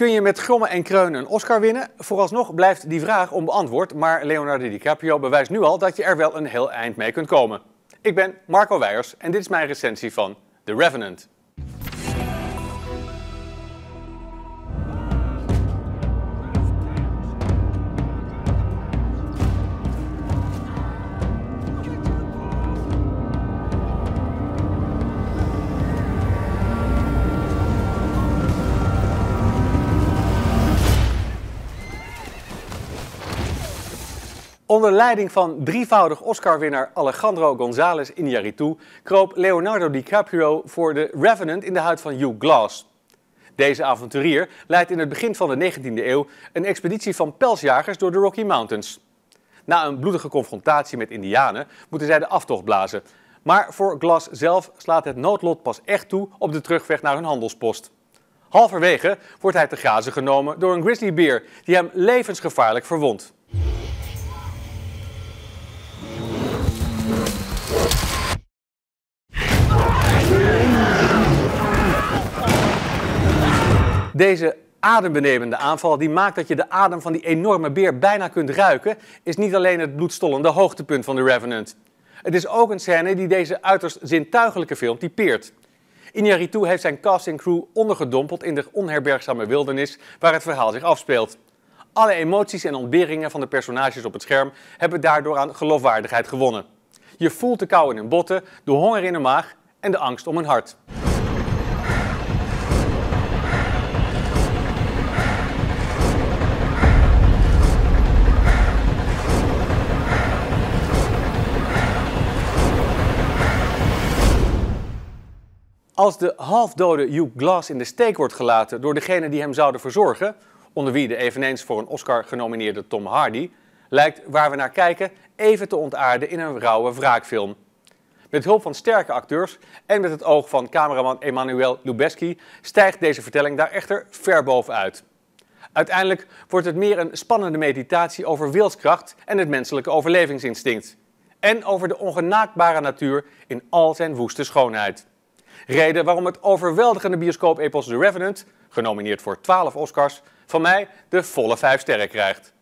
Kun je met Grommen en kreunen een Oscar winnen? Vooralsnog blijft die vraag onbeantwoord, maar Leonardo DiCaprio bewijst nu al dat je er wel een heel eind mee kunt komen. Ik ben Marco Weijers en dit is mijn recensie van The Revenant. Onder leiding van drievoudig Oscar-winnaar Alejandro González Iñárritu kroop Leonardo DiCaprio voor de Revenant in de huid van Hugh Glass. Deze avonturier leidt in het begin van de 19e eeuw een expeditie van pelsjagers door de Rocky Mountains. Na een bloedige confrontatie met indianen moeten zij de aftocht blazen. Maar voor Glass zelf slaat het noodlot pas echt toe op de terugweg naar hun handelspost. Halverwege wordt hij te grazen genomen door een grizzlybeer die hem levensgevaarlijk verwondt. Deze adembenemende aanval die maakt dat je de adem van die enorme beer bijna kunt ruiken, is niet alleen het bloedstollende hoogtepunt van The Revenant. Het is ook een scène die deze uiterst zintuigelijke film typeert. Iñárritu heeft zijn cast en crew ondergedompeld in de onherbergzame wildernis waar het verhaal zich afspeelt. Alle emoties en ontberingen van de personages op het scherm hebben daardoor aan geloofwaardigheid gewonnen. Je voelt de kou in hun botten, de honger in hun maag en de angst om hun hart. Als de halfdode Hugh Glass in de steek wordt gelaten door degene die hem zouden verzorgen, onder wie de eveneens voor een Oscar genomineerde Tom Hardy, lijkt waar we naar kijken even te ontaarden in een rauwe wraakfilm. Met hulp van sterke acteurs en met het oog van cameraman Emmanuel Lubeski stijgt deze vertelling daar echter ver bovenuit. Uiteindelijk wordt het meer een spannende meditatie over wilskracht en het menselijke overlevingsinstinct. En over de ongenaakbare natuur in al zijn woeste schoonheid. Reden waarom het overweldigende bioscoop-epos The Revenant, genomineerd voor 12 Oscars, van mij de volle 5 sterren krijgt.